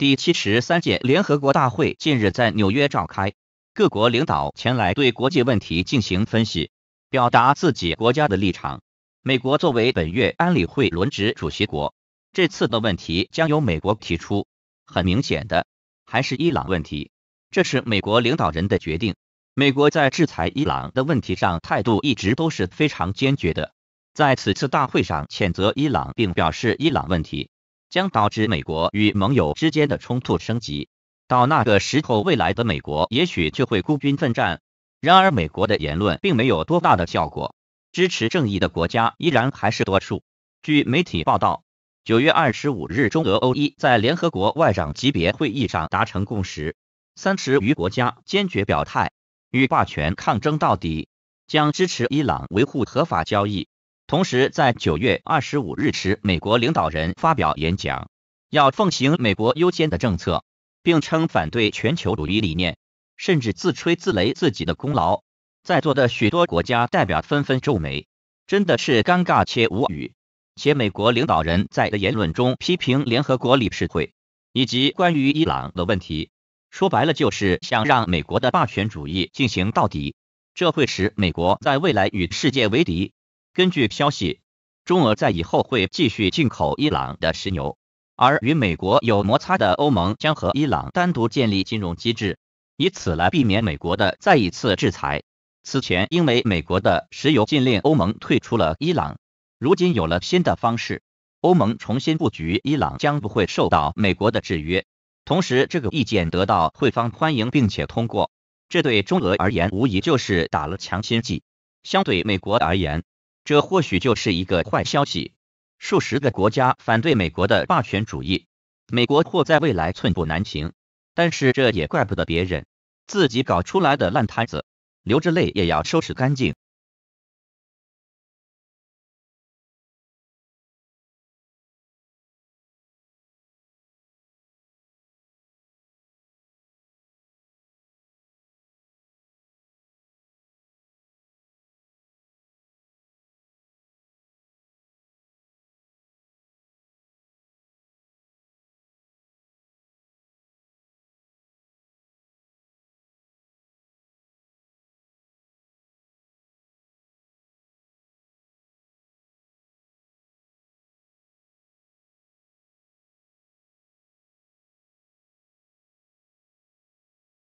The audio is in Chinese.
第七十三届联合国大会近日在纽约召开，各国领导前来对国际问题进行分析，表达自己国家的立场。美国作为本月安理会轮值主席国，这次的问题将由美国提出。很明显的，还是伊朗问题，这是美国领导人的决定。美国在制裁伊朗的问题上态度一直都是非常坚决的，在此次大会上谴责伊朗，并表示伊朗问题。将导致美国与盟友之间的冲突升级。到那个时候，未来的美国也许就会孤军奋战。然而，美国的言论并没有多大的效果，支持正义的国家依然还是多数。据媒体报道，九月二十五日，中俄欧伊在联合国外长级别会议上达成共识，三十余国家坚决表态，与霸权抗争到底，将支持伊朗维护合法交易。同时，在九月二十五日时，美国领导人发表演讲，要奉行“美国优先”的政策，并称反对全球主义理念，甚至自吹自擂自己的功劳。在座的许多国家代表纷纷皱眉，真的是尴尬且无语。且美国领导人在言论中批评联合国理事会，以及关于伊朗的问题，说白了就是想让美国的霸权主义进行到底。这会使美国在未来与世界为敌。根据消息，中俄在以后会继续进口伊朗的石油，而与美国有摩擦的欧盟将和伊朗单独建立金融机制，以此来避免美国的再一次制裁。此前，因为美国的石油禁令，欧盟退出了伊朗。如今有了新的方式，欧盟重新布局伊朗将不会受到美国的制约。同时，这个意见得到会方欢迎并且通过，这对中俄而言无疑就是打了强心剂。相对美国而言。这或许就是一个坏消息，数十个国家反对美国的霸权主义，美国或在未来寸步难行。但是这也怪不得别人，自己搞出来的烂摊子，流着泪也要收拾干净。